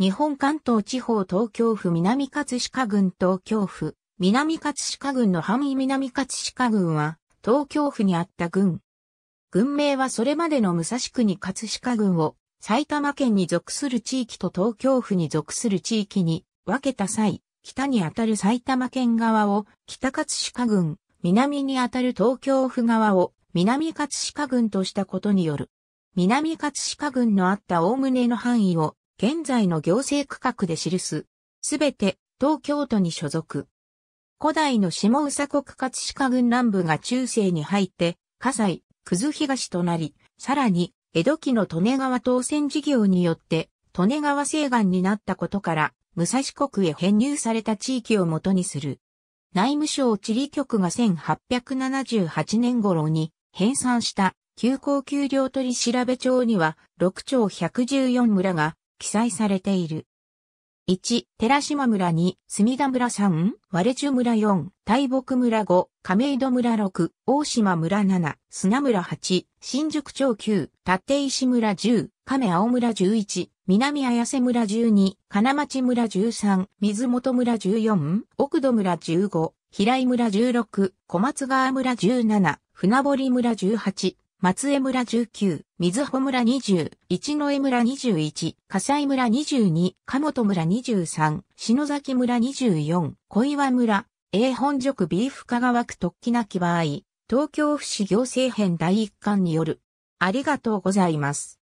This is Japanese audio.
日本関東地方東京府南葛飾郡東京府南葛飾郡の範囲南葛飾郡は東京府にあった郡。郡名はそれまでの武蔵国葛飾郡を埼玉県に属する地域と東京府に属する地域に分けた際、北にあたる埼玉県側を北葛飾郡、南にあたる東京府側を南葛飾郡としたことによる。南葛飾郡のあった概ねの範囲を現在の行政区画で記す、すべて東京都に所属。古代の下宇佐国葛飾郡南部が中世に入って、葛西、葛東となり、さらに、江戸期の利根川当選事業によって、利根川西岸になったことから、武蔵国へ編入された地域をもとにする。内務省地理局が1878年頃に編纂した休校級領取調べ帳には6町114村が記載されている。1、寺島村2、隅田村3、割れ中村4、大木村5、亀戸村6、大島村7、砂村8、新宿町9、立石村10、亀青村11、南綾瀬村12、金町村13、水本村14、奥戸村15、平井村16、小松川村17、船堀村18、松江村19、水穂村20、一野江村21、笠井村22、鴨本村23、篠崎村24、小岩村、A 本宿 B 深川区特記なき場合、東京府市行政編第一巻による。ありがとうございます。